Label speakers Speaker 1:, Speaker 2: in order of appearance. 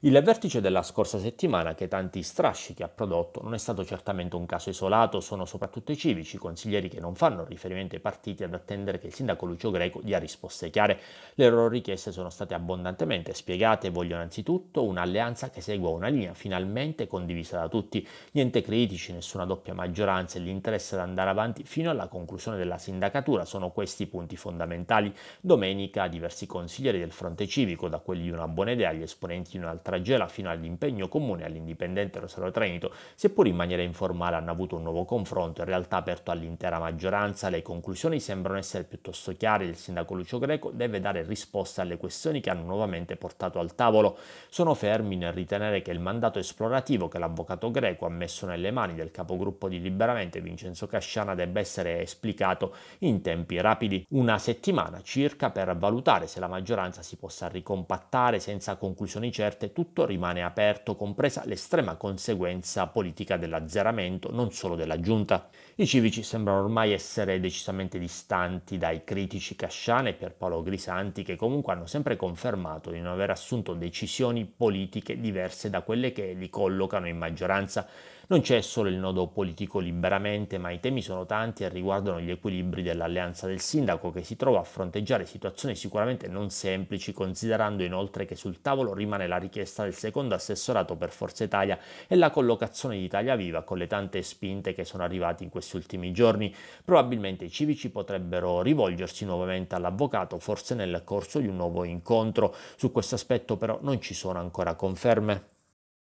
Speaker 1: Il vertice della scorsa settimana, che tanti strascichi ha prodotto, non è stato certamente un caso isolato, sono soprattutto i civici, consiglieri che non fanno riferimento ai partiti ad attendere che il sindaco Lucio Greco dia risposte chiare. Le loro richieste sono state abbondantemente spiegate, vogliono anzitutto un'alleanza che segua una linea finalmente condivisa da tutti, niente critici, nessuna doppia maggioranza e l'interesse ad andare avanti fino alla conclusione della sindacatura sono questi i punti fondamentali. Domenica diversi consiglieri del fronte civico, da quelli di una buona idea agli esponenti di un'altra tragela fino all'impegno comune all'indipendente Rosario Trenito, seppur in maniera informale hanno avuto un nuovo confronto, in realtà aperto all'intera maggioranza, le conclusioni sembrano essere piuttosto chiare, il sindaco Lucio Greco deve dare risposta alle questioni che hanno nuovamente portato al tavolo. Sono fermi nel ritenere che il mandato esplorativo che l'avvocato Greco ha messo nelle mani del capogruppo di Liberamente Vincenzo Casciana debba essere esplicato in tempi rapidi, una settimana circa per valutare se la maggioranza si possa ricompattare senza conclusioni certe tutto rimane aperto, compresa l'estrema conseguenza politica dell'azzeramento non solo della giunta. I civici sembrano ormai essere decisamente distanti dai critici Casciane e Pierpaolo Grisanti che comunque hanno sempre confermato di non aver assunto decisioni politiche diverse da quelle che li collocano in maggioranza. Non c'è solo il nodo politico liberamente, ma i temi sono tanti e riguardano gli equilibri dell'alleanza del sindaco che si trova a fronteggiare situazioni sicuramente non semplici, considerando inoltre che sul tavolo rimane la richiesta testa del secondo assessorato per Forza Italia e la collocazione di Italia Viva con le tante spinte che sono arrivate in questi ultimi giorni. Probabilmente i civici potrebbero rivolgersi nuovamente all'avvocato, forse nel corso di un nuovo incontro. Su questo aspetto però non ci sono ancora conferme.